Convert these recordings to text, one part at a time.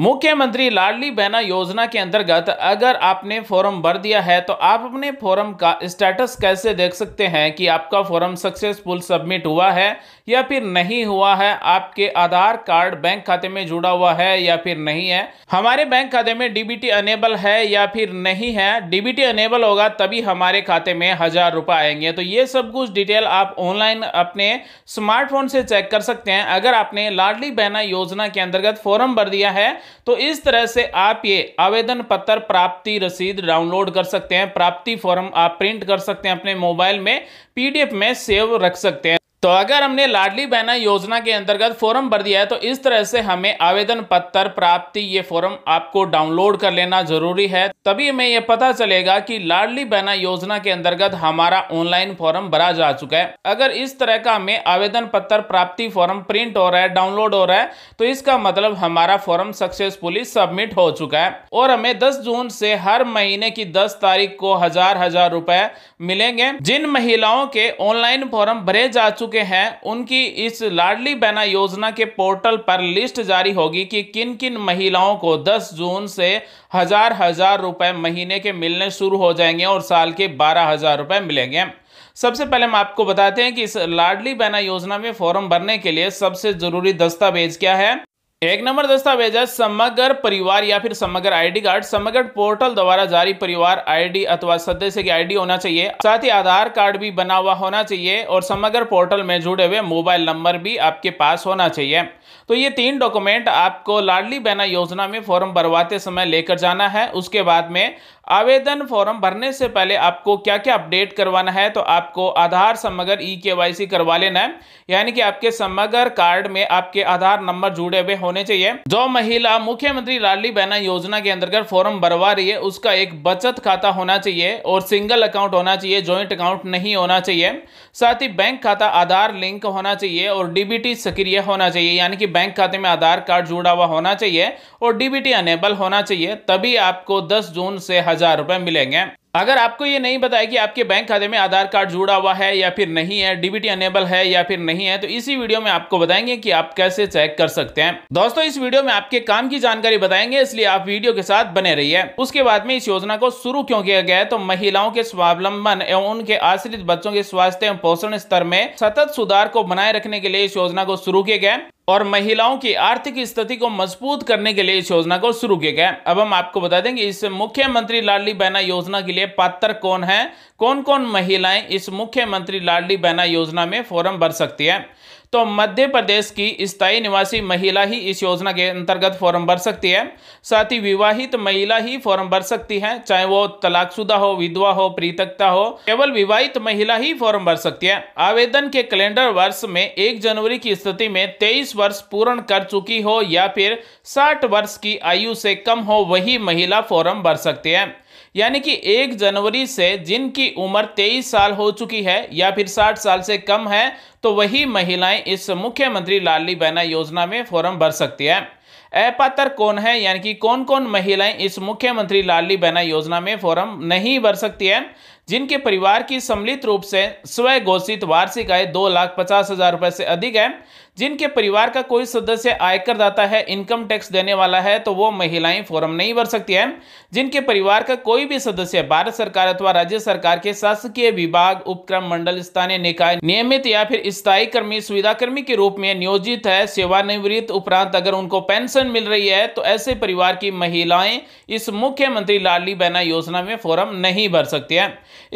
मुख्यमंत्री लाडली बहना योजना के अंतर्गत अगर आपने फॉर्म भर दिया है तो आप अपने फॉर्म का स्टेटस कैसे देख सकते हैं कि आपका फॉर्म सक्सेसफुल सबमिट हुआ है या फिर नहीं हुआ है आपके आधार कार्ड बैंक खाते में जुड़ा हुआ है या फिर नहीं है हमारे बैंक खाते में डीबीटी अनेबल है या फिर नहीं है डीबीटी अनेबल होगा तभी हमारे खाते में हज़ार रुपये आएंगे तो ये सब कुछ डिटेल आप ऑनलाइन अपने स्मार्टफोन से चेक कर सकते हैं अगर आपने लाडली बहना योजना के अंतर्गत फॉर्म भर दिया है तो इस तरह से आप ये आवेदन पत्र प्राप्ति रसीद डाउनलोड कर सकते हैं प्राप्ति फॉर्म आप प्रिंट कर सकते हैं अपने मोबाइल में पीडीएफ में सेव रख सकते हैं तो अगर हमने लाडली बहना योजना के अंतर्गत फॉर्म भर दिया है तो इस तरह से हमें आवेदन पत्र प्राप्ति ये फॉर्म आपको डाउनलोड कर लेना जरूरी है तभी हमें यह पता चलेगा कि लाडली बहना योजना के अंतर्गत हमारा ऑनलाइन फॉर्म भरा जा चुका है अगर इस तरह का हमें आवेदन पत्र प्राप्ति फॉर्म प्रिंट हो रहा है डाउनलोड हो रहा है तो इसका मतलब हमारा फॉर्म सक्सेसफुली सबमिट हो चुका है और हमें दस जून से हर महीने की दस तारीख को हजार हजार रुपए मिलेंगे जिन महिलाओं के ऑनलाइन फॉर्म भरे जा चुके चुके हैं उनकी इस लाडली बहना योजना के पोर्टल पर लिस्ट जारी होगी कि किन किन महिलाओं को 10 जून से हजार हजार रुपए महीने के मिलने शुरू हो जाएंगे और साल के बारह हजार रुपए मिलेंगे सबसे पहले हम आपको बताते हैं कि इस लाडली बहना योजना में फॉर्म भरने के लिए सबसे ज़रूरी दस्तावेज क्या है एक नंबर दस्तावेज है समग्र परिवार या फिर समग्र आईडी कार्ड समग्र पोर्टल द्वारा जारी परिवार आईडी अथवा सदस्य की आईडी होना चाहिए साथ ही आधार कार्ड भी बना हुआ होना चाहिए और समग्र पोर्टल में जुड़े हुए मोबाइल नंबर भी आपके पास होना चाहिए तो ये तीन डॉक्यूमेंट आपको लाडली बहना योजना में फॉर्म भरवाते समय लेकर जाना है उसके बाद में आवेदन फॉर्म भरने से पहले आपको क्या क्या अपडेट करवाना है तो आपको आधार समग्र ई करवा लेना है यानी कि आपके समग्र कार्ड में आपके आधार नंबर जुड़े हुए होने चाहिए जो महिला मुख्यमंत्री लाडली बहना योजना के अंतर्गत फॉर्म भरवा रही है उसका एक बचत खाता होना चाहिए और सिंगल अकाउंट होना चाहिए ज्वाइंट अकाउंट नहीं होना चाहिए साथ ही बैंक खाता आधार लिंक होना चाहिए और डीबीटी सक्रिय होना चाहिए यानी कि बैंक खाते में आधार कार्ड जुड़ा हुआ होना चाहिए और डीबीटी अनेबल होना चाहिए तभी आपको दस जून से हज़ार रुपये मिलेंगे अगर आपको ये नहीं बताया कि आपके बैंक खाते में आधार कार्ड जुड़ा हुआ है या फिर नहीं है डीबीटी अनेबल है या फिर नहीं है तो इसी वीडियो में आपको बताएंगे कि आप कैसे चेक कर सकते हैं दोस्तों इस वीडियो में आपके काम की जानकारी बताएंगे इसलिए आप वीडियो के साथ बने रहिए उसके बाद में इस योजना को शुरू क्यों किया गया है तो महिलाओं के स्वावलंबन एवं उनके आश्रित बच्चों के स्वास्थ्य एवं पोषण स्तर में सतत सुधार को बनाए रखने के लिए इस योजना को शुरू किया गया और महिलाओं की आर्थिक स्थिति को मजबूत करने के लिए इस योजना को शुरू किया गया अब हम आपको बता देंगे इस मुख्यमंत्री लाडली बहना योजना के लिए पात्र कौन है कौन कौन महिलाएं इस मुख्यमंत्री लाडली बहना योजना में फॉर्म भर सकती हैं तो मध्य प्रदेश की स्थायी निवासी महिला ही इस योजना के अंतर्गत फॉर्म भर सकती है साथ ही विवाहित महिला ही फॉर्म भर सकती है चाहे वो तलाकशुदा हो विधवा हो प्रीतकता हो केवल विवाहित महिला ही फॉर्म भर सकती है आवेदन के कैलेंडर वर्ष में एक जनवरी की स्थिति में तेईस वर्ष पूर्ण कर चुकी हो या फिर साठ वर्ष की आयु से कम हो वही महिला फॉर्म भर सकती है यानी कि एक जनवरी से जिनकी उम्र तेईस साल हो चुकी है या फिर साठ साल से कम है तो वही महिलाएं इस मुख्यमंत्री लाली बहना योजना में फॉर्म भर सकती हैं अपात्र कौन है यानी कि कौन कौन महिलाएं इस मुख्यमंत्री लाली बहना योजना में फॉर्म नहीं भर सकती हैं जिनके परिवार की सम्मिलित रूप से स्व घोषित वार्षिक आय दो लाख पचास हज़ार रुपए से अधिक है जिनके परिवार का कोई सदस्य आयकर दाता है इनकम टैक्स देने वाला है तो वो महिलाएं फॉर्म नहीं भर सकती हैं जिनके परिवार का कोई भी सदस्य भारत सरकार अथवा राज्य सरकार के शासकीय विभाग उपक्रम मंडल स्थानीय निकाय नियमित या फिर स्थायी कर्मी सुविधा कर्मी के रूप में नियोजित है सेवानिवृत्त उपरांत अगर उनको पेंशन मिल रही है तो ऐसे परिवार की महिलाएं इस मुख्यमंत्री लाडली बहना योजना में फॉर्म नहीं भर सकती है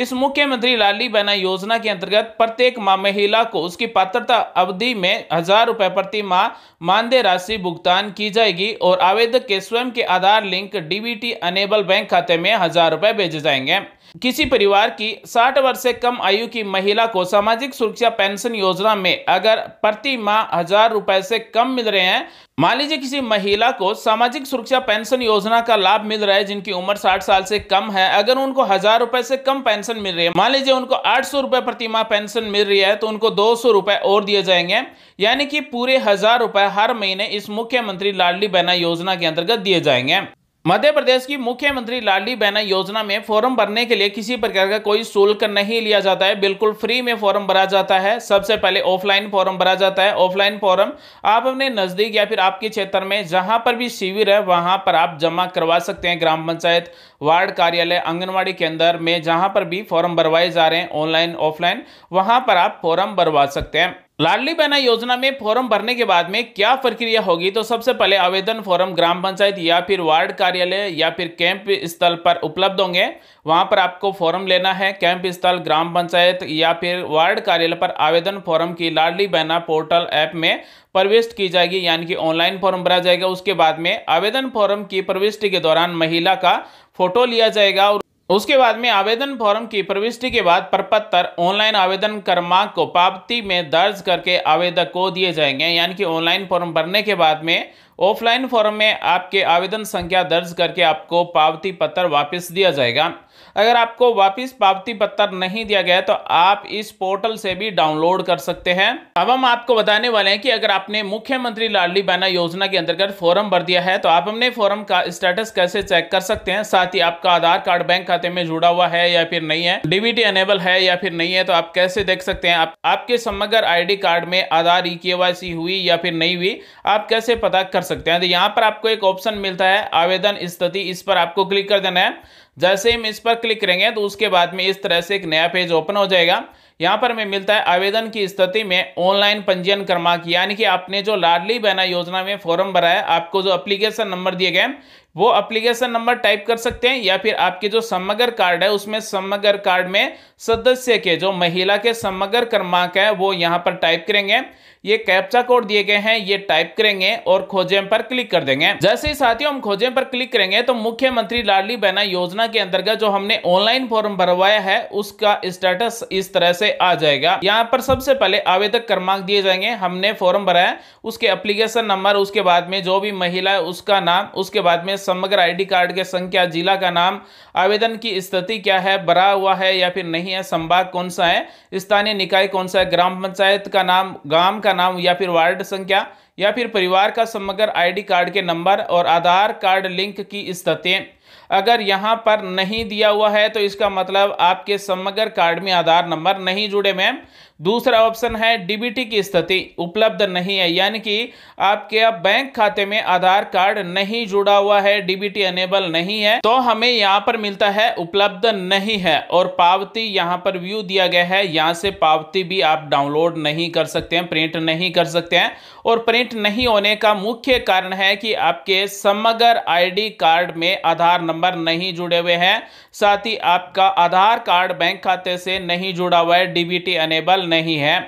इस मुख्यमंत्री लाली बहना योजना के अंतर्गत प्रत्येक माह महिला को उसकी पात्रता अवधि में हजार रुपए प्रति माह मानदेय राशि भुगतान की जाएगी और आवेदक के स्वयं के Aadhaar link DBT enable bank खाते में हजार रुपए भेजे जाएंगे किसी परिवार की 60 वर्ष से कम आयु की महिला को सामाजिक सुरक्षा पेंशन योजना में अगर प्रति माह हजार रुपए से कम मिल रहे हैं मान लीजिए किसी महिला को सामाजिक सुरक्षा पेंशन योजना का लाभ मिल रहा है जिनकी उम्र 60 साल से कम है अगर उनको हजार रुपए से कम पेंशन मिल रही है मान लीजिए उनको आठ सौ रुपए प्रति माह पेंशन मिल रही है तो उनको दो सौ रुपए और दिए जाएंगे यानी कि पूरे हजार रुपए हर महीने इस मुख्यमंत्री लाडली बहना योजना के अंतर्गत दिए जाएंगे मध्य प्रदेश की मुख्यमंत्री लाडली बहना योजना में फॉर्म भरने के लिए किसी प्रकार का कोई शुल्क नहीं लिया जाता है बिल्कुल फ्री में फॉर्म भरा जाता है सबसे पहले ऑफलाइन फॉर्म भरा जाता है ऑफलाइन फॉर्म आप अपने नज़दीक या फिर आपके क्षेत्र में जहां पर भी शिविर है वहां पर आप जमा करवा सकते हैं ग्राम पंचायत वार्ड कार्यालय आंगनबाड़ी केंद्र में जहाँ पर भी फॉर्म भरवाए जा रहे हैं ऑनलाइन ऑफलाइन वहाँ पर आप फॉर्म भरवा सकते हैं लाडली बहना योजना में फॉर्म भरने के बाद में क्या प्रक्रिया होगी तो सबसे पहले आवेदन फॉर्म ग्राम पंचायत या फिर वार्ड कार्यालय या फिर कैंप स्थल पर उपलब्ध होंगे वहां पर आपको फॉर्म लेना है कैंप स्थल ग्राम पंचायत या फिर वार्ड कार्यालय पर आवेदन फॉर्म की लाडली बहना पोर्टल ऐप में प्रविष्ट की जाएगी यानी कि ऑनलाइन फॉर्म भरा जाएगा उसके बाद में आवेदन फॉर्म की प्रविष्टि के दौरान महिला का फोटो लिया जाएगा और उसके बाद में आवेदन फॉर्म की प्रविष्टि के बाद प्रपत्र ऑनलाइन आवेदन क्रमांक को पावती में दर्ज करके आवेदक को दिए जाएंगे यानी कि ऑनलाइन फॉर्म भरने के बाद में ऑफलाइन फॉर्म में आपके आवेदन संख्या दर्ज करके आपको पावती पत्र वापस दिया जाएगा अगर आपको वापस पावती पत्र नहीं दिया गया तो आप इस पोर्टल से भी डाउनलोड कर सकते हैं अब हम आपको बताने वाले हैं कि अगर आपने मुख्यमंत्री लाडली बहना योजना के अंतर्गत फॉर्म भर दिया है तो आप अपने फॉर्म का स्टेटस कैसे चेक कर सकते हैं साथ ही आपका आधार कार्ड बैंक खाते में जुड़ा हुआ है या फिर नहीं है डीबीटी अनेबल है या फिर नहीं है तो आप कैसे देख सकते हैं आप, आपके समग्र आई कार्ड में आधार ई हुई या फिर नहीं हुई आप कैसे पता कर सकते सकते हैं तो यहाँ पर आपको एक ऑप्शन मिलता है आवेदन स्थिति इस पर आपको क्लिक कर देना है जैसे हम इस पर क्लिक करेंगे तो उसके बाद में इस तरह से एक नया पेज ओपन हो जाएगा यहाँ पर हमें मिलता है आवेदन की स्थिति में ऑनलाइन पंजीयन क्रमांक यानी कि आपने जो लाडली बहना योजना में फॉर्म भरा है आपको जो अप्लीकेशन नंबर दिए गए वो अप्लीकेशन नंबर टाइप कर सकते हैं या फिर आपके जो समग्र कार्ड है उसमें समग्र कार्ड में सदस्य के जो महिला के समग्र क्रमांक है वो यहाँ पर टाइप करेंगे ये कैप्चा कोड दिए गए हैं ये टाइप करेंगे और खोजे पर क्लिक कर देंगे जैसे ही साथियों हम खोजे पर क्लिक करेंगे तो मुख्यमंत्री लाडली बहना योजना योजना के अंतर्गत जो हमने ऑनलाइन फॉर्म भरवाया है उसका स्टेटस इस तरह से आ जाएगा यहाँ पर सबसे पहले आवेदक क्रमांक दिए जाएंगे हमने फॉर्म भराया उसके एप्लीकेशन नंबर उसके बाद में जो भी महिला है उसका नाम उसके बाद में समग्र आईडी कार्ड के संख्या जिला का नाम आवेदन की स्थिति क्या है भरा हुआ है या फिर नहीं है संभाग कौन सा है स्थानीय निकाय कौन सा है ग्राम पंचायत का नाम गांव का नाम या फिर वार्ड संख्या या फिर परिवार का समग्र आईडी कार्ड के नंबर और आधार कार्ड लिंक की स्थितियाँ अगर यहाँ पर नहीं दिया हुआ है तो इसका मतलब आपके समग्र कार्ड में आधार नंबर नहीं जुड़े मैम दूसरा ऑप्शन है डीबीटी की स्थिति उपलब्ध नहीं है यानी कि आपके बैंक खाते में आधार कार्ड नहीं जुड़ा हुआ है डीबीटी अनेबल नहीं है तो हमें यहाँ पर मिलता है उपलब्ध नहीं है और पावती यहाँ पर व्यू दिया गया है यहाँ से पावती भी आप डाउनलोड नहीं कर सकते हैं प्रिंट नहीं कर सकते हैं और प्रिंट नहीं होने का मुख्य कारण है कि आपके समग्र आई कार्ड में आधार नंबर नंबर नहीं जुड़े हुए हैं साथ ही आपका आधार कार्ड बैंक खाते से नहीं जुड़ा हुआ है डीबीटी अनेबल नहीं है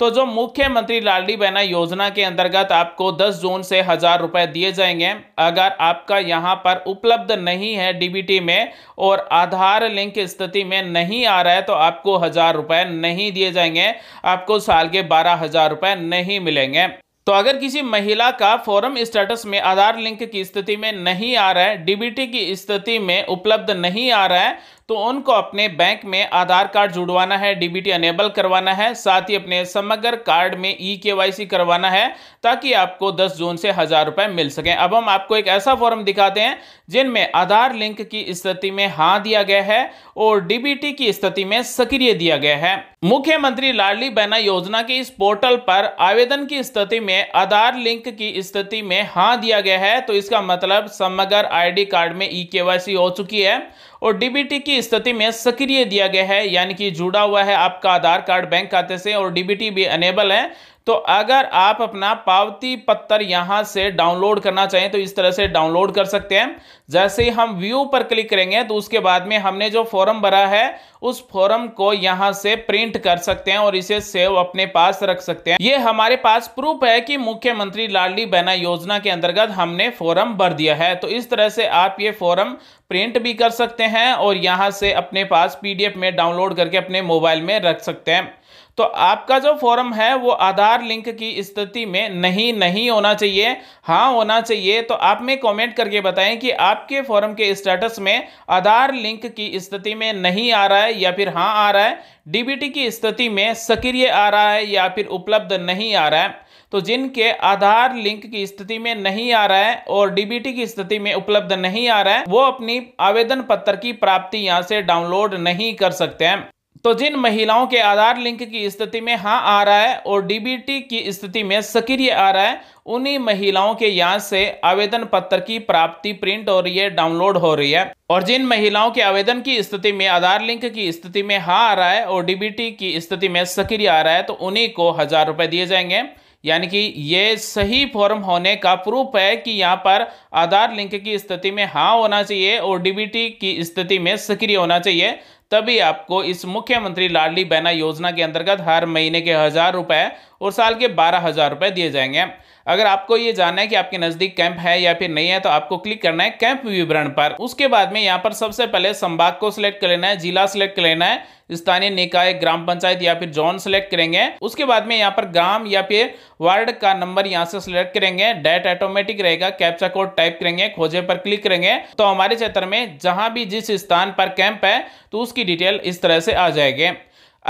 तो जो मुख्यमंत्री लाडली बहना योजना के अंतर्गत आपको 10 जून से हज़ार रुपये दिए जाएंगे अगर आपका यहाँ पर उपलब्ध नहीं है डीबीटी में और आधार लिंक स्थिति में नहीं आ रहा है तो आपको हज़ार रुपये नहीं दिए जाएंगे आपको साल के बारह हज़ार रुपये नहीं मिलेंगे तो अगर किसी महिला का फॉरम स्टेटस में आधार लिंक की स्थिति में नहीं आ रहा है डीबीटी की स्थिति में उपलब्ध नहीं आ रहा है तो उनको अपने बैंक में आधार कार्ड जुड़वाना है डीबीटी अनेबल करवाना है साथ ही अपने समग्र कार्ड में ई e के करवाना है ताकि आपको 10 जून से हज़ार रुपए मिल सकें अब हम आपको एक ऐसा फॉर्म दिखाते हैं जिनमें आधार लिंक की स्थिति में हाँ दिया गया है और डीबीटी की स्थिति में सक्रिय दिया गया है मुख्यमंत्री लाडली बहना योजना के इस पोर्टल पर आवेदन की स्थिति में आधार लिंक की स्थिति में हाँ दिया गया है तो इसका मतलब समग्र आई कार्ड में ई e हो चुकी है और डीबीटी की स्थिति में सक्रिय दिया गया है यानी कि जुड़ा हुआ है आपका आधार कार्ड बैंक खाते से और डीबीटी भी अनेबल है तो अगर आप अपना पावती पत्र यहां से डाउनलोड करना चाहें तो इस तरह से डाउनलोड कर सकते हैं जैसे ही हम व्यू पर क्लिक करेंगे तो उसके बाद में हमने जो फॉर्म भरा है उस फॉर्म को यहाँ से प्रिंट कर सकते हैं और इसे सेव अपने पास रख सकते हैं ये हमारे पास प्रूफ है कि मुख्यमंत्री लाडली बहना योजना के अंतर्गत हमने फॉर्म भर दिया है तो इस तरह से आप ये फॉर्म प्रिंट भी कर सकते हैं और यहाँ से अपने पास पीडीएफ में डाउनलोड करके अपने मोबाइल में रख सकते हैं तो आपका जो फॉर्म है वो आधार लिंक की स्थिति में नहीं नहीं होना चाहिए हाँ होना चाहिए तो आप में कमेंट करके बताएं कि आपके फॉर्म के स्टेटस में आधार लिंक की स्थिति में नहीं आ रहा है है या फिर हाँ आ रहा है डीबीटी की स्थिति में सक्रिय आ रहा है या फिर उपलब्ध नहीं आ रहा है तो जिनके आधार लिंक की स्थिति में नहीं आ रहा है और डीबीटी की स्थिति में उपलब्ध नहीं आ रहा है वो अपनी आवेदन पत्र की प्राप्ति यहाँ से डाउनलोड नहीं कर सकते हैं तो जिन महिलाओं के आधार लिंक की स्थिति में हाँ आ रहा है और डीबीटी की स्थिति में सक्रिय आ रहा है उन्हीं महिलाओं के यहाँ से आवेदन पत्र की प्राप्ति प्रिंट हो रही है डाउनलोड हो रही है और जिन महिलाओं के आवेदन की स्थिति में आधार लिंक की स्थिति में हाँ आ रहा है और डीबीटी की स्थिति में सक्रिय आ रहा है तो उन्हीं को हजार रुपए दिए जाएंगे यानी कि ये सही फॉर्म होने का प्रूफ है कि यहाँ पर आधार लिंक की स्थिति में हाँ होना चाहिए और डीबीटी की स्थिति में सक्रिय होना चाहिए तभी आपको इस मुख्यमंत्री लाडली बहना योजना के अंतर्गत हर महीने के हज़ार रुपये और साल के बारह हज़ार रुपये दिए जाएंगे अगर आपको ये जानना है कि आपके नज़दीक कैंप है या फिर नहीं है तो आपको क्लिक करना है कैंप विवरण पर उसके बाद में यहाँ पर सबसे पहले संभाग को सिलेक्ट कर लेना है जिला सिलेक्ट कर लेना है स्थानीय निकाय ग्राम पंचायत या फिर जोन सेलेक्ट करेंगे उसके बाद में यहाँ पर ग्राम या फिर वार्ड का नंबर यहाँ से सिलेक्ट करेंगे डेट ऑटोमेटिक रहेगा कैप्चा कोड टाइप करेंगे खोजे पर क्लिक करेंगे तो हमारे क्षेत्र में जहां भी जिस स्थान पर कैंप है तो उसकी डिटेल इस तरह से आ जाएगी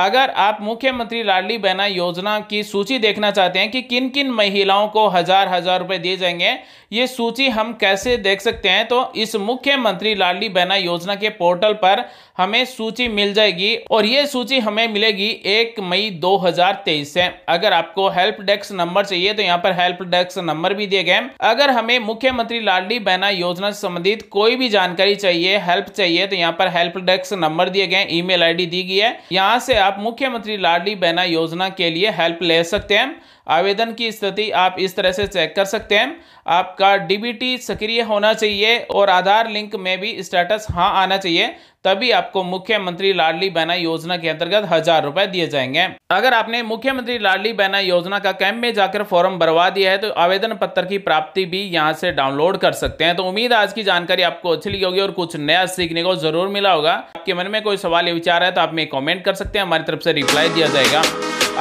अगर आप मुख्यमंत्री लाडली बहना योजना की सूची देखना चाहते हैं कि किन किन महिलाओं को हज़ार हज़ार रुपए दिए जाएंगे ये सूची हम कैसे देख सकते हैं तो इस मुख्यमंत्री लाडली बहना योजना के पोर्टल पर हमें सूची मिल जाएगी और ये सूची हमें मिलेगी एक मई 2023 से अगर आपको हेल्प डेस्क नंबर चाहिए तो यहाँ पर हेल्प डेस्क नंबर भी दिए गए अगर हमें मुख्यमंत्री लाडली बहना योजना से संबंधित कोई भी जानकारी चाहिए हेल्प चाहिए तो यहाँ पर हेल्प डेस्क नंबर दिए गए ई मेल दी गई है यहाँ से आप मुख्यमंत्री लाडली बहना योजना के लिए हेल्प ले सकते हैं आवेदन की स्थिति आप इस तरह से चेक कर सकते हैं आपका डीबीटी सक्रिय होना चाहिए और आधार लिंक में भी स्टेटस हाँ आना चाहिए तभी आपको मुख्यमंत्री लाडली बहना योजना के अंतर्गत हजार रुपए दिए जाएंगे अगर आपने मुख्यमंत्री लाडली बहना योजना का कैंप में जाकर फॉर्म भरवा दिया है तो आवेदन पत्र की प्राप्ति भी यहाँ से डाउनलोड कर सकते हैं तो उम्मीद आज की जानकारी आपको अच्छी लगी होगी और कुछ नया सीखने को जरूर मिला होगा आपके मन में कोई सवाल या विचार है तो आप में कॉमेंट कर सकते हैं हमारी तरफ से रिप्लाई दिया जाएगा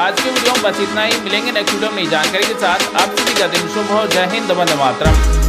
आज के वीडियो में बस इतना ही मिलेंगे नेक्स्ट वीडियो में जानकारी के साथ आप सभी का दिन शुभ हो जय हिंद वंदे मातरम